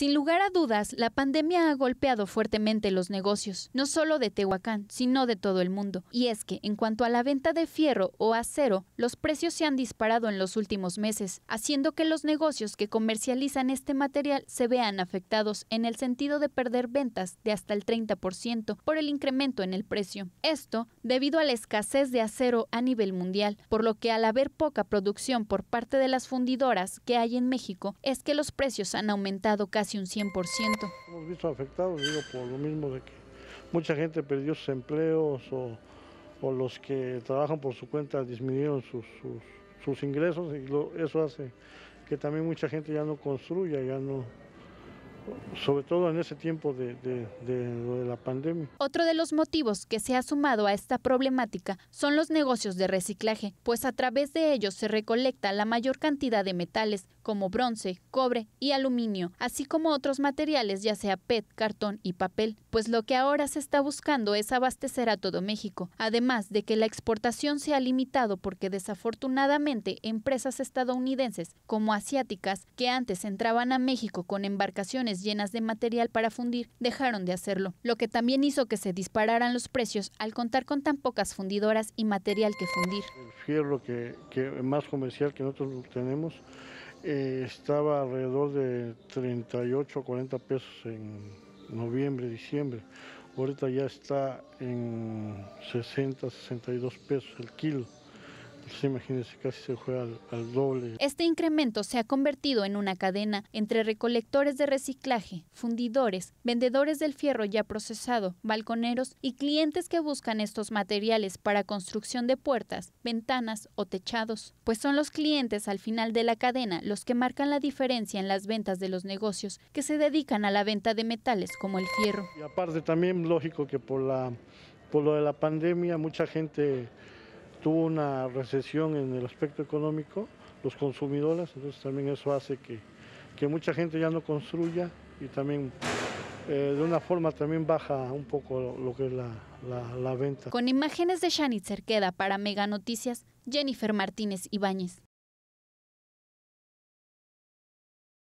Sin lugar a dudas, la pandemia ha golpeado fuertemente los negocios, no solo de Tehuacán, sino de todo el mundo. Y es que, en cuanto a la venta de fierro o acero, los precios se han disparado en los últimos meses, haciendo que los negocios que comercializan este material se vean afectados en el sentido de perder ventas de hasta el 30% por el incremento en el precio. Esto debido a la escasez de acero a nivel mundial, por lo que al haber poca producción por parte de las fundidoras que hay en México, es que los precios han aumentado casi un 100%. Hemos visto afectados, digo, por lo mismo de que mucha gente perdió sus empleos o, los que trabajan por su cuenta disminuyeron sus, ingresos y eso hace que también mucha gente ya no construya, ya no, sobre todo en ese tiempo de, de, la pandemia. Otro de los motivos que se ha sumado a esta problemática son los negocios de reciclaje, pues a través de ellos se recolecta la mayor cantidad de metales, como bronce, cobre y aluminio, así como otros materiales, ya sea PET, cartón y papel, pues lo que ahora se está buscando es abastecer a todo México, además de que la exportación se ha limitado porque desafortunadamente empresas estadounidenses como asiáticas que antes entraban a México con embarcaciones llenas de material para fundir dejaron de hacerlo, lo que también hizo que se dispararan los precios al contar con tan pocas fundidoras y material que fundir. El fierro más comercial que nosotros tenemos eh, estaba alrededor de 38 o 40 pesos en noviembre, diciembre. Ahorita ya está en 60, 62 pesos el kilo imagínense, casi se fue al, doble. Este incremento se ha convertido en una cadena entre recolectores de reciclaje, fundidores, vendedores del fierro ya procesado, balconeros y clientes que buscan estos materiales para construcción de puertas, ventanas o techados, pues son los clientes al final de la cadena los que marcan la diferencia en las ventas de los negocios que se dedican a la venta de metales como el fierro. Y aparte también lógico que por la por lo de la pandemia mucha gente tuvo una recesión en el aspecto económico, los consumidores, entonces también eso hace que, que mucha gente ya no construya y también eh, de una forma también baja un poco lo, que es la, venta. Con imágenes de Shanitzer Cerqueda para Mega Noticias, Jennifer Martínez Ibáñez.